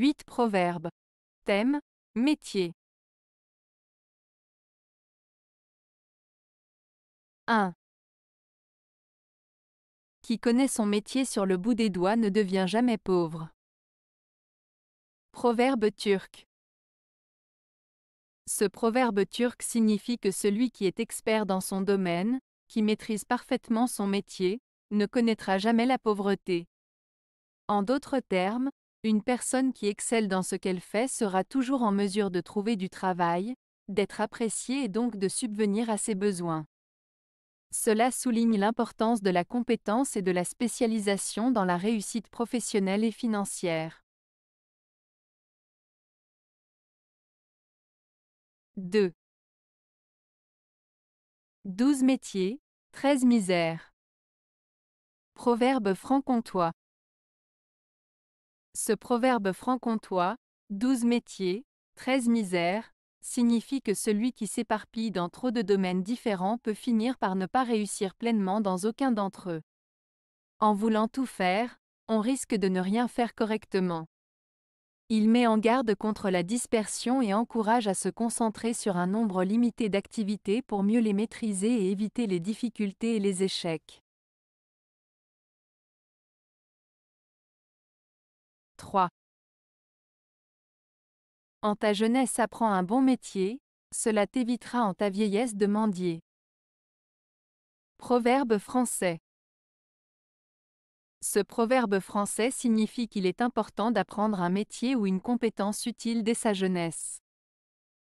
8 Proverbes. Thème Métier. 1. Qui connaît son métier sur le bout des doigts ne devient jamais pauvre. Proverbe turc. Ce proverbe turc signifie que celui qui est expert dans son domaine, qui maîtrise parfaitement son métier, ne connaîtra jamais la pauvreté. En d'autres termes, une personne qui excelle dans ce qu'elle fait sera toujours en mesure de trouver du travail, d'être appréciée et donc de subvenir à ses besoins. Cela souligne l'importance de la compétence et de la spécialisation dans la réussite professionnelle et financière. 2. 12 métiers, 13 misères. Proverbe franc-comtois. Ce proverbe franc-comtois, 12 métiers, 13 misères, signifie que celui qui s'éparpille dans trop de domaines différents peut finir par ne pas réussir pleinement dans aucun d'entre eux. En voulant tout faire, on risque de ne rien faire correctement. Il met en garde contre la dispersion et encourage à se concentrer sur un nombre limité d'activités pour mieux les maîtriser et éviter les difficultés et les échecs. 3. En ta jeunesse apprends un bon métier, cela t'évitera en ta vieillesse de mendier. Proverbe français. Ce proverbe français signifie qu'il est important d'apprendre un métier ou une compétence utile dès sa jeunesse.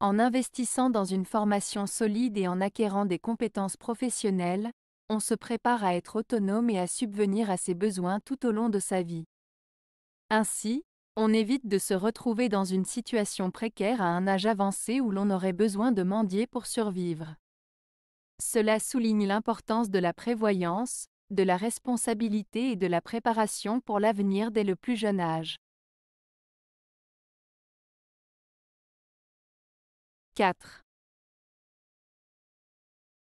En investissant dans une formation solide et en acquérant des compétences professionnelles, on se prépare à être autonome et à subvenir à ses besoins tout au long de sa vie. Ainsi, on évite de se retrouver dans une situation précaire à un âge avancé où l'on aurait besoin de mendier pour survivre. Cela souligne l'importance de la prévoyance, de la responsabilité et de la préparation pour l'avenir dès le plus jeune âge. 4.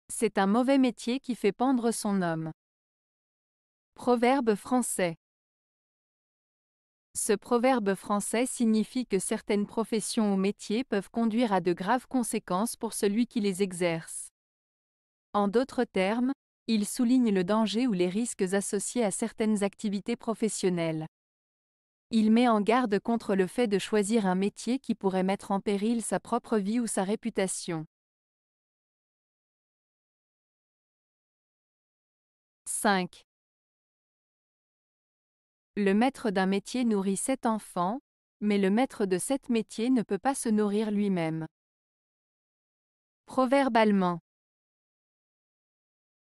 C'est un mauvais métier qui fait pendre son homme. Proverbe français. Ce proverbe français signifie que certaines professions ou métiers peuvent conduire à de graves conséquences pour celui qui les exerce. En d'autres termes, il souligne le danger ou les risques associés à certaines activités professionnelles. Il met en garde contre le fait de choisir un métier qui pourrait mettre en péril sa propre vie ou sa réputation. 5. Le maître d'un métier nourrit sept enfants, mais le maître de sept métiers ne peut pas se nourrir lui-même. Proverbe allemand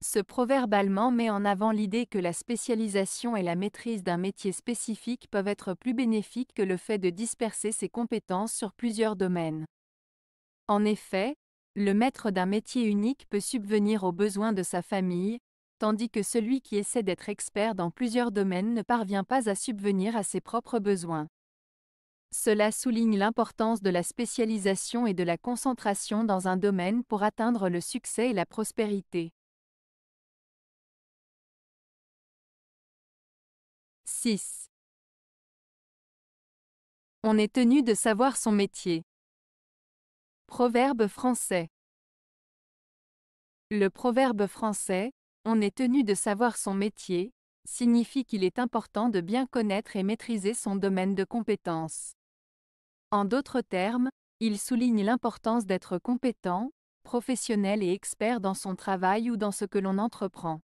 Ce proverbe allemand met en avant l'idée que la spécialisation et la maîtrise d'un métier spécifique peuvent être plus bénéfiques que le fait de disperser ses compétences sur plusieurs domaines. En effet, le maître d'un métier unique peut subvenir aux besoins de sa famille, tandis que celui qui essaie d'être expert dans plusieurs domaines ne parvient pas à subvenir à ses propres besoins. Cela souligne l'importance de la spécialisation et de la concentration dans un domaine pour atteindre le succès et la prospérité. 6. On est tenu de savoir son métier. Proverbe français. Le proverbe français, on est tenu de savoir son métier, signifie qu'il est important de bien connaître et maîtriser son domaine de compétences. En d'autres termes, il souligne l'importance d'être compétent, professionnel et expert dans son travail ou dans ce que l'on entreprend.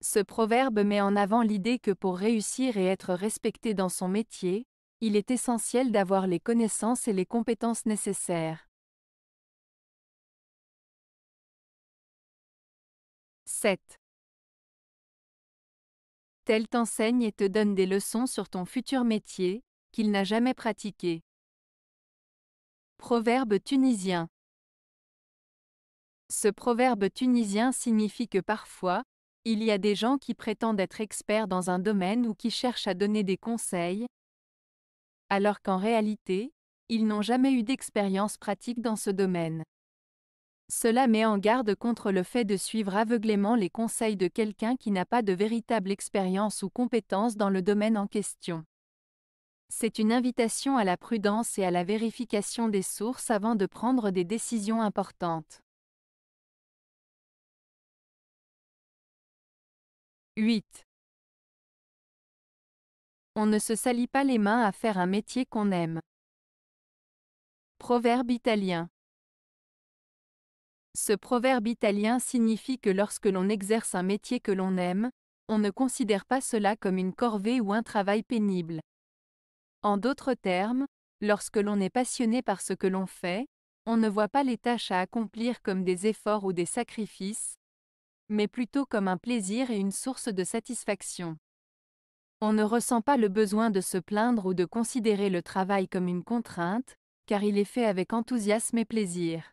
Ce proverbe met en avant l'idée que pour réussir et être respecté dans son métier, il est essentiel d'avoir les connaissances et les compétences nécessaires. 7. Tel t'enseigne et te donne des leçons sur ton futur métier, qu'il n'a jamais pratiqué. Proverbe tunisien. Ce proverbe tunisien signifie que parfois, il y a des gens qui prétendent être experts dans un domaine ou qui cherchent à donner des conseils, alors qu'en réalité, ils n'ont jamais eu d'expérience pratique dans ce domaine. Cela met en garde contre le fait de suivre aveuglément les conseils de quelqu'un qui n'a pas de véritable expérience ou compétence dans le domaine en question. C'est une invitation à la prudence et à la vérification des sources avant de prendre des décisions importantes. 8. On ne se salit pas les mains à faire un métier qu'on aime. Proverbe italien. Ce proverbe italien signifie que lorsque l'on exerce un métier que l'on aime, on ne considère pas cela comme une corvée ou un travail pénible. En d'autres termes, lorsque l'on est passionné par ce que l'on fait, on ne voit pas les tâches à accomplir comme des efforts ou des sacrifices, mais plutôt comme un plaisir et une source de satisfaction. On ne ressent pas le besoin de se plaindre ou de considérer le travail comme une contrainte, car il est fait avec enthousiasme et plaisir.